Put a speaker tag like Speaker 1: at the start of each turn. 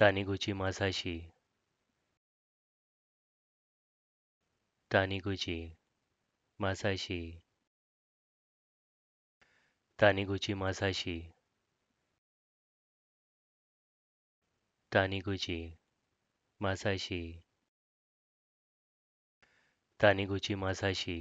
Speaker 1: တာနီကိုချီမာဆာရှိ
Speaker 2: တာနီကိုချီမာဆာရှိတာနီကိုချီမာဆာရှိတာနီကိုချီမာဆာရှိတာနီကိုချီမာဆာရှိ